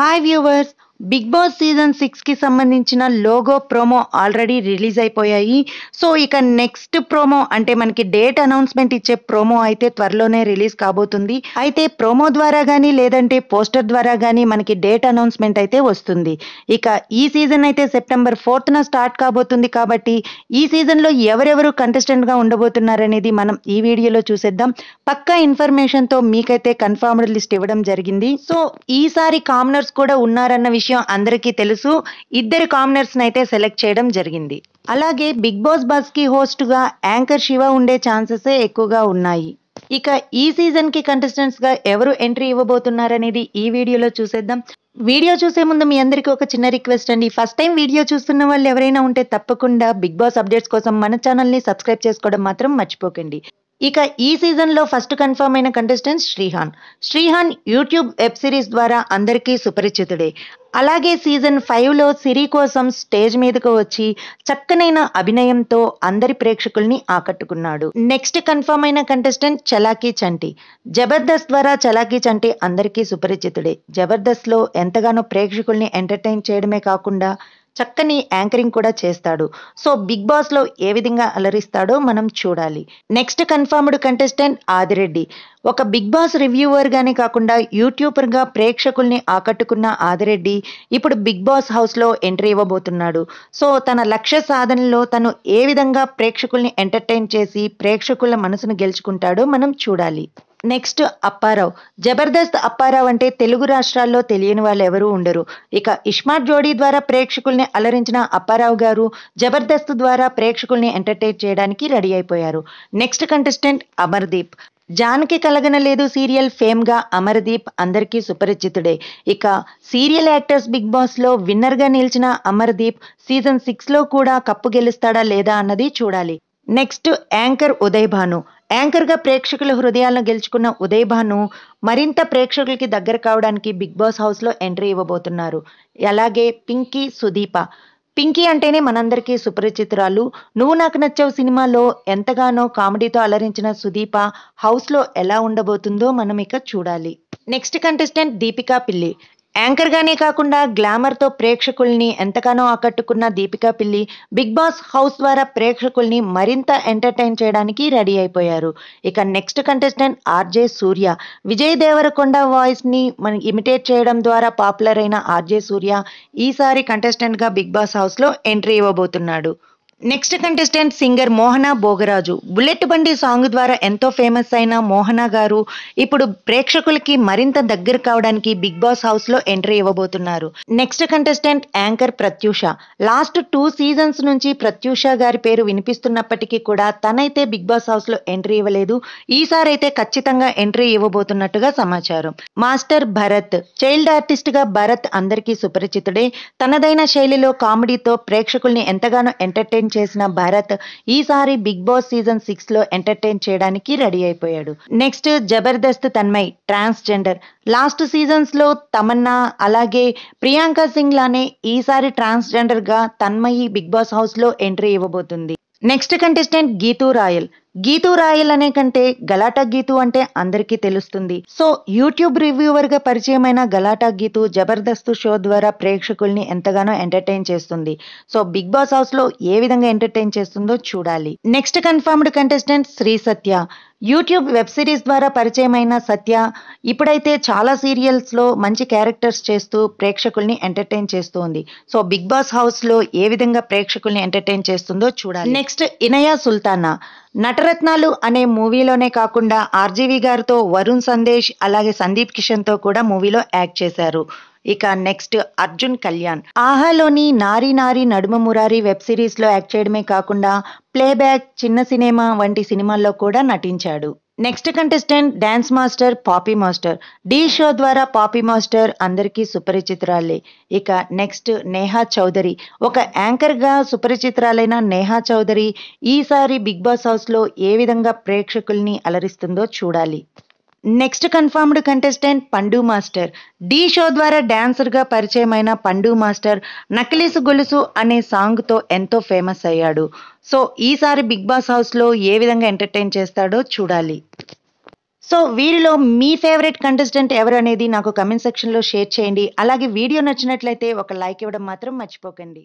Hi viewers, big boss season సిక్స్కి సంబంధించిన logo promo already release అయిపోయాయి సో ఇక నెక్స్ట్ ప్రోమో అంటే మనకి డేట్ అనౌన్స్మెంట్ ఇచ్చే ప్రోమో అయితే త్వరలోనే రిలీజ్ కాబోతుంది అయితే ప్రోమో ద్వారా కానీ లేదంటే పోస్టర్ ద్వారా కానీ మనకి డేట్ అనౌన్స్మెంట్ అయితే వస్తుంది ఇక ఈ సీజన్ అయితే సెప్టెంబర్ ఫోర్త్న స్టార్ట్ కాబోతుంది కాబట్టి ఈ సీజన్లో ఎవరెవరు కంటెస్టెంట్గా ఉండబోతున్నారనేది మనం ఈ వీడియోలో చూసేద్దాం పక్కా ఇన్ఫర్మేషన్తో మీకైతే కన్ఫర్మ్డ్ లిస్ట్ ఇవ్వడం జరిగింది సో ఈసారి కామనర్స్ కూడా ఉన్నారన్న విషయం విషయం అందరికీ తెలుసు ఇద్దరు కామనర్స్ అయితే సెలెక్ట్ చేయడం జరిగింది అలాగే బిగ్ బాస్ కి హోస్ట్ గా యాంకర్ శివ ఉండే ఛాన్సెస్ ఎక్కువగా ఉన్నాయి ఇక ఈ సీజన్ కి కంటెస్టెంట్స్ గా ఎవరు ఎంట్రీ ఇవ్వబోతున్నారనేది ఈ వీడియోలో చూసేద్దాం వీడియో చూసే ముందు మీ అందరికీ ఒక చిన్న రిక్వెస్ట్ అండి ఫస్ట్ టైం వీడియో చూస్తున్న వాళ్ళు ఎవరైనా ఉంటే తప్పకుండా బిగ్ బాస్ అప్డేట్స్ కోసం మన ఛానల్ని సబ్స్క్రైబ్ చేసుకోవడం మాత్రం మర్చిపోకండి ఇక ఈ సీజన్లో ఫస్ట్ కన్ఫర్మ్ అయిన contestant Srihan Srihan YouTube web series ద్వారా అందరికీ సుపరిచితుడే అలాగే సీజన్ ఫైవ్లో సిరి కోసం స్టేజ్ మీదకు వచ్చి చక్కనైన అభినయంతో అందరి ప్రేక్షకుల్ని ఆకట్టుకున్నాడు నెక్స్ట్ కన్ఫర్మ్ అయిన కంటెస్టెంట్ చలాకీ చంటి జబర్దస్త్ ద్వారా చలాకీ చంటి అందరికీ సుపరిచితుడే జబర్దస్త్లో ఎంతగానో ప్రేక్షకుల్ని ఎంటర్టైన్ చేయడమే కాకుండా చక్కని యాంకరింగ్ కూడా చేస్తాడు సో బిగ్ బాస్లో ఏ విధంగా అలరిస్తాడో మనం చూడాలి నెక్స్ట్ కన్ఫర్మ్డ్ కంటెస్టెంట్ ఆదిరెడ్డి ఒక బిగ్ బాస్ రివ్యూవర్ గానే కాకుండా యూట్యూబర్గా ప్రేక్షకుల్ని ఆకట్టుకున్న ఆదిరెడ్డి ఇప్పుడు బిగ్ బాస్ హౌస్లో ఎంట్రీ ఇవ్వబోతున్నాడు సో తన లక్ష్య సాధనలో తను ఏ విధంగా ప్రేక్షకుల్ని ఎంటర్టైన్ చేసి ప్రేక్షకుల మనసును గెలుచుకుంటాడో మనం చూడాలి నెక్స్ట్ అప్పారావు జబర్దస్త్ అప్పారావు అంటే తెలుగు రాష్ట్రాల్లో తెలియని వాళ్ళు ఎవరూ ఉండరు ఇక ఇష్మార్ట్ జోడీ ద్వారా ప్రేక్షకుల్ని అలరించిన అప్పారావు గారు జబర్దస్త్ ద్వారా ప్రేక్షకుల్ని ఎంటర్టైన్ చేయడానికి రెడీ అయిపోయారు next contestant Amardeep Janaki Kalaganaledu serial ఫేమ్గా అమర్దీప్ అందరికీ సుపరిచితుడే ఇక సీరియల్ యాక్టర్స్ బిగ్ బాస్లో విన్నర్గా నిలిచిన అమర్దీప్ సీజన్ సిక్స్లో కూడా కప్పు గెలుస్తాడా లేదా అన్నది చూడాలి నెక్స్ట్ యాంకర్ ఉదయ్ భాను యాంకర్గా ప్రేక్షకుల హృదయాలను గెలుచుకున్న ఉదయ్ భాను మరింత ప్రేక్షకులకి దగ్గర కావడానికి బిగ్ బాస్ హౌస్లో ఎంట్రీ ఇవ్వబోతున్నారు అలాగే పింకీ సుదీప పింకీ అంటేనే మనందరికీ సుపరిచితురాలు నువ్వు నాకు నచ్చావు సినిమాలో ఎంతగానో కామెడీతో అలరించిన సుదీప హౌస్లో ఎలా ఉండబోతుందో మనం ఇక చూడాలి నెక్స్ట్ కంటెస్టెంట్ దీపికా పిల్లి యాంకర్గానే కాకుండా గ్లామర్తో ప్రేక్షకుల్ని ఎంతగానో ఆకట్టుకున్న దీపికా పిల్లి బిగ్ బాస్ హౌస్ ద్వారా ప్రేక్షకుల్ని మరింత ఎంటర్టైన్ చేయడానికి రెడీ అయిపోయారు ఇక next contestant RJ Surya Vijay Devarakonda వాయిస్ని మనం ఇమిటేట్ చేయడం ద్వారా పాపులర్ అయిన ఆర్జే సూర్య ఈసారి కంటెస్టెంట్గా బిగ్ బాస్ హౌస్లో ఎంట్రీ ఇవ్వబోతున్నాడు next contestant singer Mohana Bhogaraju bullet బండి సాంగ్ ద్వారా ఎంతో ఫేమస్ అయిన మోహన గారు ఇప్పుడు ప్రేక్షకులకి మరింత దగ్గర కావడానికి బిగ్ బాస్ హౌస్ లో ఎంట్రీ ఇవ్వబోతున్నారు next contestant anchor Pratyusha last two seasons నుంచి ప్రత్యూష గారి పేరు వినిపిస్తున్నప్పటికీ కూడా తనైతే బిగ్ బాస్ హౌస్ లో ఎంట్రీ ఇవ్వలేదు ఈసారి అయితే ఖచ్చితంగా ఎంట్రీ ఇవ్వబోతున్నట్టుగా సమాచారం మాస్టర్ భరత్ చైల్డ్ ఆర్టిస్ట్ గా భరత్ అందరికీ సుపరిచితుడే తనదైన శైలిలో కామెడీతో ప్రేక్షకుల్ని ఎంతగానో ఎంటర్టైన్ చేసిన భరత్ ఈసారి బిగ్ బాస్ సీజన్ సిక్స్ లో ఎంటర్టైన్ చేయడానికి రెడీ అయిపోయాడు next Jabardasth Tanmay transgender last seasons లో తమన్నా అలాగే ప్రియాంక సింగ్ లానే ఈసారి ట్రాన్స్జెండర్ గా తన్మయ్ బిగ్ బాస్ హౌస్ లో ఎంట్రీ ఇవ్వబోతుంది next contestant Geetu Royal Geetu రాయలనే కంటే గలాటా గీతు అంటే అందరికీ తెలుస్తుంది సో యూట్యూబ్ గా పరిచయమైన గలాటా గీతు జబర్దస్త్ షో ద్వారా ప్రేక్షకుల్ని ఎంతగానో ఎంటర్టైన్ చేస్తుంది సో బిగ్ బాస్ లో ఏ విధంగా ఎంటర్టైన్ చేస్తుందో చూడాలి next confirmed contestant Sri Satya YouTube web series ద్వారా పరిచయమైన సత్య ఇప్పుడైతే చాలా సీరియల్స్లో మంచి క్యారెక్టర్స్ చేస్తూ ప్రేక్షకుల్ని ఎంటర్టైన్ చేస్తుంది సో బిగ్ బాస్ హౌస్లో ఏ విధంగా ప్రేక్షకుల్ని ఎంటర్టైన్ చేస్తుందో చూడాలి నెక్స్ట్ ఇనయా సుల్తానా నటరత్నాలు అనే మూవీలోనే కాకుండా ఆర్జీవి గారితో వరుణ్ సందేశ్ అలాగే సందీప్ కిషన్తో కూడా మూవీలో యాక్ట్ చేశారు ఇక నెక్స్ట్ అర్జున్ కళ్యాణ్ ఆహాలోని నారి నారి నడుమ మురారి వెబ్ సిరీస్లో యాక్ట్ చేయడమే కాకుండా ప్లేబ్యాక్ చిన్న సినిమా వంటి సినిమాల్లో కూడా నటించాడు next contestant dance master Pappy master D show ద్వారా పాపీ మాస్టర్ అందరికీ సుపరిచితురాలే ఇక నెక్స్ట్ నేహా చౌదరి ఒక యాంకర్గా సుపరిచితురాలైన నేహా చౌదరి ఈసారి బిగ్ బాస్ హౌస్లో ఏ విధంగా ప్రేక్షకుల్ని అలరిస్తుందో చూడాలి next confirmed contestant Pandu master D show ద్వారా డ్యాన్సర్గా పరిచయమైన పండు మాస్టర్ నకిలీసు గొలుసు అనే సాంగ్తో ఎంతో ఫేమస్ అయ్యాడు సో ఈసారి బిగ్ బాస్ హౌస్లో ఏ విధంగా ఎంటర్టైన్ చేస్తాడో చూడాలి సో వీరిలో మీ ఫేవరెట్ కంటెస్టెంట్ ఎవరు అనేది నాకు కమెంట్ సెక్షన్లో షేర్ చేయండి అలాగే వీడియో నచ్చినట్లయితే ఒక లైక్ ఇవ్వడం మాత్రం మర్చిపోకండి